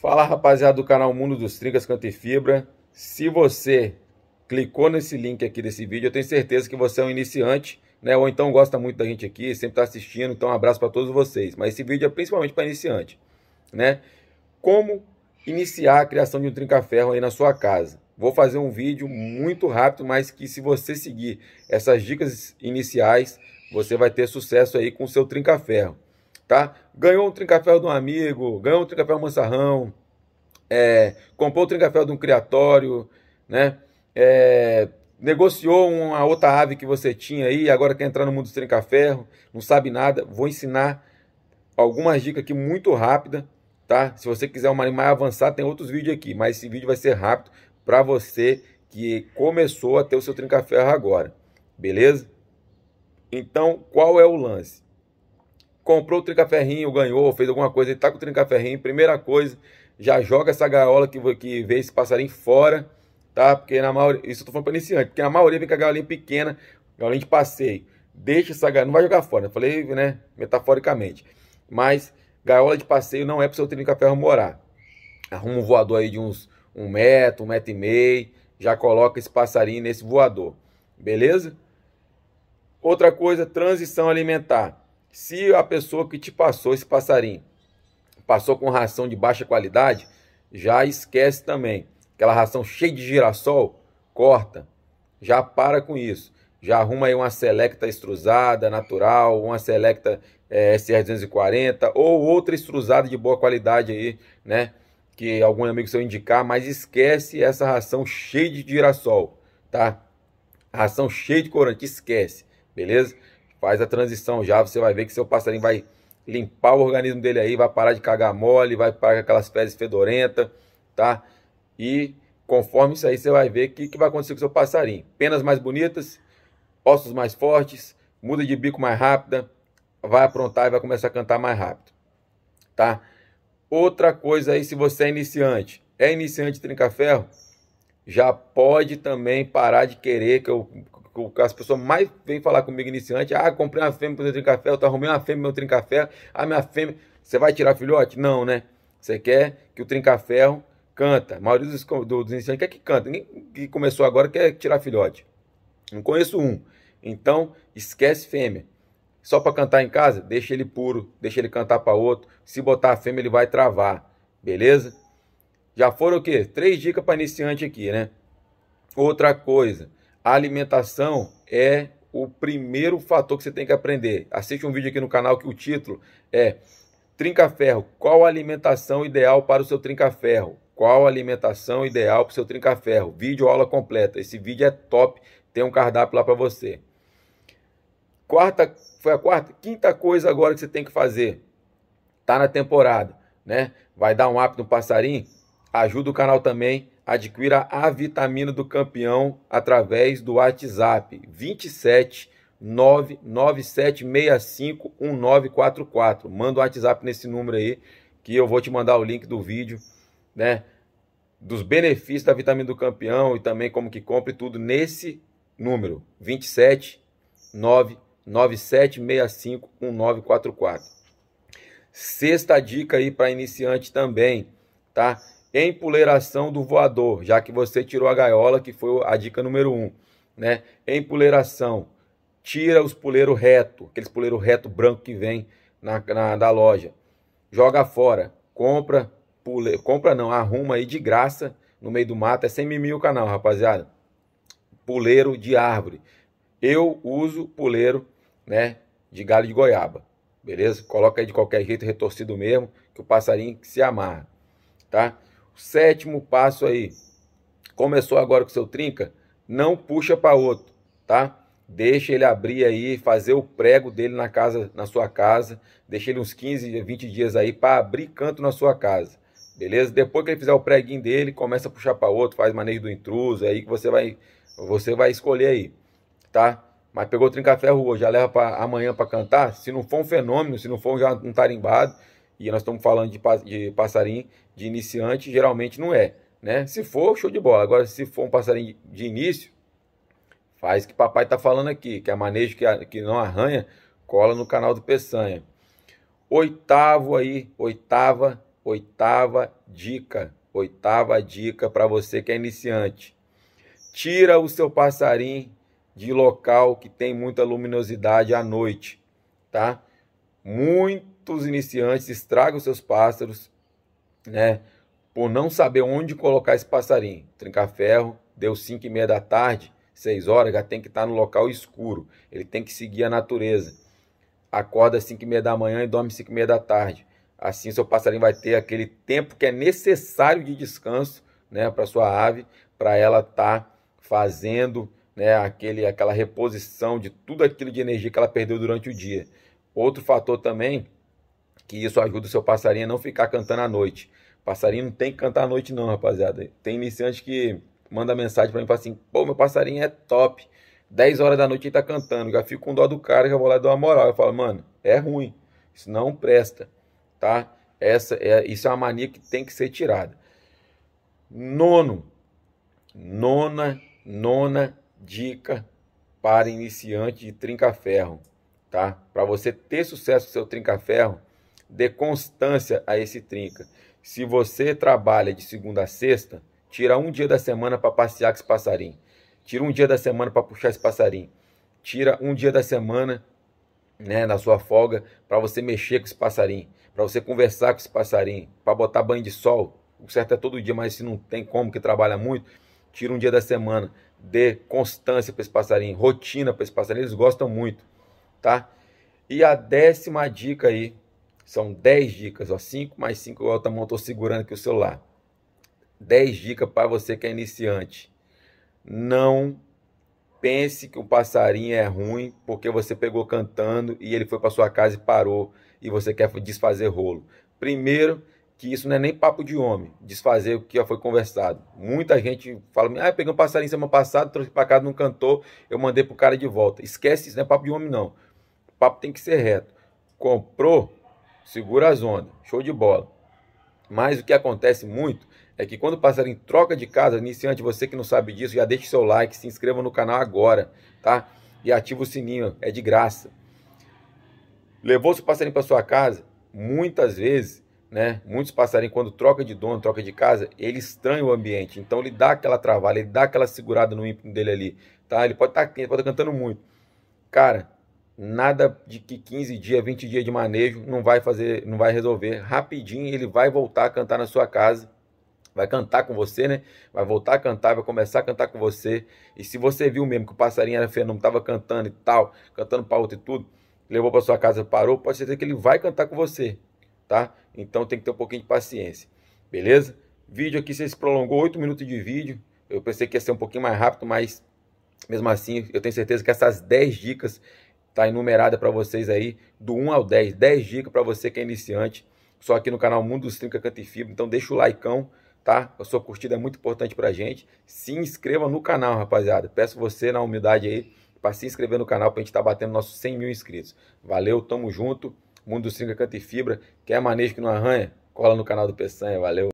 Fala rapaziada do canal Mundo dos Trincas Canto e Fibra. Se você clicou nesse link aqui desse vídeo, eu tenho certeza que você é um iniciante, né? Ou então gosta muito da gente aqui, sempre está assistindo, então um abraço para todos vocês. Mas esse vídeo é principalmente para iniciante, né? Como iniciar a criação de um trinca-ferro aí na sua casa. Vou fazer um vídeo muito rápido, mas que se você seguir essas dicas iniciais, você vai ter sucesso aí com o seu trinca-ferro tá? Ganhou um trincafé de um amigo, ganhou um trincafé de um mansarrão, é, comprou o um trincafé de um criatório, né? É, negociou uma outra ave que você tinha aí, agora quer entrar no mundo do trincaferro, não sabe nada, vou ensinar algumas dicas aqui muito rápida, tá? Se você quiser um animal avançado, tem outros vídeos aqui, mas esse vídeo vai ser rápido para você que começou a ter o seu trincaferro agora, beleza? Então, qual é o lance? comprou o trincaferrinho, ganhou, fez alguma coisa, ele tá com o trincaferrinho, primeira coisa, já joga essa gaiola que, que vê esse passarinho fora, tá? Porque na maioria, isso eu tô falando para iniciante, porque na maioria vem com a gaiolinha pequena, gaiolinha de passeio. Deixa essa gaiola, não vai jogar fora, eu falei, né, metaforicamente. Mas gaiola de passeio não é para o seu trincaferro morar. Arruma um voador aí de uns um metro, um metro e meio, já coloca esse passarinho nesse voador, beleza? Outra coisa, transição alimentar. Se a pessoa que te passou esse passarinho passou com ração de baixa qualidade, já esquece também. Aquela ração cheia de girassol, corta. Já para com isso. Já arruma aí uma selecta extrusada natural, uma selecta é, eh, SR240 ou outra extrusada de boa qualidade aí, né? Que algum amigo seu indicar, mas esquece essa ração cheia de girassol, tá? Ração cheia de corante, esquece, beleza? Faz a transição já, você vai ver que seu passarinho vai limpar o organismo dele aí, vai parar de cagar mole, vai parar com aquelas fezes fedorentas, tá? E conforme isso aí, você vai ver o que, que vai acontecer com seu passarinho. Penas mais bonitas, ossos mais fortes, muda de bico mais rápida, vai aprontar e vai começar a cantar mais rápido, tá? Outra coisa aí, se você é iniciante, é iniciante de trinca-ferro, já pode também parar de querer que eu o as pessoas mais vêm falar comigo iniciante, ah, comprei uma fêmea para meu trincafé, eu tô arrumei uma fêmea para meu trincafé, a ah, minha fêmea, você vai tirar filhote? Não, né? Você quer que o trincaferro canta. A maioria dos, dos iniciantes quer que canta. Ninguém que começou agora quer tirar filhote. Não conheço um. Então, esquece fêmea. Só para cantar em casa, deixa ele puro, deixa ele cantar para outro. Se botar a fêmea, ele vai travar. Beleza? Já foram o quê? Três dicas para iniciante aqui, né? Outra coisa, a alimentação é o primeiro fator que você tem que aprender. Assiste um vídeo aqui no canal que o título é Trinca-ferro, qual a alimentação ideal para o seu trinca-ferro? Qual a alimentação ideal para o seu trinca-ferro? Vídeo aula completa. Esse vídeo é top, tem um cardápio lá para você. Quarta, foi a quarta, quinta coisa agora que você tem que fazer. Tá na temporada, né? Vai dar um app no passarinho? Ajuda o canal também adquira a vitamina do campeão através do WhatsApp 27 997651944. Manda o um WhatsApp nesse número aí que eu vou te mandar o link do vídeo, né? Dos benefícios da vitamina do campeão e também como que compre tudo nesse número 27 997651944. Sexta dica aí para iniciante também, tá? Empuleiração do voador, já que você tirou a gaiola, que foi a dica número um. Né? Empuleiração, tira os puleiros reto, aqueles puleiros reto branco que vem na, na, da loja. Joga fora, compra, pule, compra não, arruma aí de graça no meio do mato. É sem mimir o canal, rapaziada. Puleiro de árvore. Eu uso puleiro né, de galho de goiaba. Beleza? Coloca aí de qualquer jeito, retorcido mesmo, que o passarinho se amarra. Tá? Sétimo passo aí. Começou agora com seu trinca, não puxa para outro, tá? Deixa ele abrir aí, fazer o prego dele na casa, na sua casa. Deixa ele uns 15, 20 dias aí para abrir canto na sua casa. Beleza? Depois que ele fizer o preguinho dele, começa a puxar para outro, faz manejo do intruso é aí que você vai você vai escolher aí, tá? Mas pegou o trinca-ferro hoje, já leva para amanhã para cantar. Se não for um fenômeno, se não for já um tarimbado, e nós estamos falando de, de passarinho de iniciante, geralmente não é. Né? Se for, show de bola. Agora, se for um passarinho de início, faz que papai está falando aqui, que é manejo que, que não arranha, cola no canal do Peçanha. Oitavo aí, oitava, oitava dica, oitava dica para você que é iniciante. Tira o seu passarinho de local que tem muita luminosidade à noite, tá? Muito os iniciantes estragam seus pássaros, né? Por não saber onde colocar esse passarinho. Trinca-ferro, deu 5 e meia da tarde, 6 horas, já tem que estar tá no local escuro. Ele tem que seguir a natureza. Acorda às 5 e meia da manhã e dorme 5 e meia da tarde. Assim, seu passarinho vai ter aquele tempo que é necessário de descanso né, para sua ave, para ela estar tá fazendo né, aquele, aquela reposição de tudo aquilo de energia que ela perdeu durante o dia. Outro fator também que isso ajuda o seu passarinho a não ficar cantando à noite. Passarinho não tem que cantar à noite não, rapaziada. Tem iniciante que manda mensagem para mim e fala assim, pô, meu passarinho é top. 10 horas da noite ele tá cantando, já fico com dó do cara, já vou lá dar uma moral. Eu falo, mano, é ruim, isso não presta, tá? Essa é, isso é uma mania que tem que ser tirada. Nono, nona, nona dica para iniciante de trinca-ferro, tá? Para você ter sucesso no seu trinca-ferro, Dê constância a esse trinca. Se você trabalha de segunda a sexta, tira um dia da semana para passear com esse passarinho. Tira um dia da semana para puxar esse passarinho. Tira um dia da semana né, na sua folga para você mexer com esse passarinho, para você conversar com esse passarinho, para botar banho de sol. O certo é todo dia, mas se não tem como, que trabalha muito, tira um dia da semana, dê constância para esse passarinho, rotina para esse passarinho, eles gostam muito, tá? E a décima dica aí, são 10 dicas, ó, 5 mais 5 igual o tamanho, estou segurando aqui o celular. 10 dicas para você que é iniciante. Não pense que o passarinho é ruim porque você pegou cantando e ele foi para sua casa e parou e você quer desfazer rolo. Primeiro, que isso não é nem papo de homem, desfazer o que já foi conversado. Muita gente fala, ah, eu peguei um passarinho semana passada, trouxe para casa, não cantou, eu mandei pro cara de volta. Esquece isso, não é papo de homem não. O papo tem que ser reto. Comprou, segura as ondas, show de bola. Mas o que acontece muito é que quando o passarinho troca de casa, iniciante, você que não sabe disso, já deixa o seu like, se inscreva no canal agora, tá? E ativa o sininho, é de graça. Levou seu passarinho para sua casa, muitas vezes, né? Muitos passarinhos, quando troca de dono, troca de casa, ele estranha o ambiente. Então ele dá aquela travada, ele dá aquela segurada no ímpeto dele ali, tá? Ele pode tá, estar tá cantando muito. Cara, nada de que 15 dias, 20 dias de manejo não vai fazer, não vai resolver. Rapidinho ele vai voltar a cantar na sua casa. Vai cantar com você, né? Vai voltar a cantar, vai começar a cantar com você. E se você viu mesmo que o passarinho era fenômeno, estava cantando e tal, cantando para outro e tudo, levou para sua casa, parou, pode ser que ele vai cantar com você, tá? Então tem que ter um pouquinho de paciência, beleza? Vídeo aqui, você se prolongou 8 minutos de vídeo. Eu pensei que ia ser um pouquinho mais rápido, mas mesmo assim, eu tenho certeza que essas 10 dicas tá enumerada para vocês aí, do 1 ao 10. 10 dicas para você que é iniciante, só aqui no canal Mundo dos Trinca Canto e Fibra. Então deixa o likeão, tá? A sua curtida é muito importante para gente. Se inscreva no canal, rapaziada. Peço você, na humildade aí, para se inscrever no canal, para a gente estar tá batendo nossos 100 mil inscritos. Valeu, tamo junto. Mundo dos Trinca Canto e Fibra. Quer manejo que não arranha? Cola no canal do Peçanha, valeu.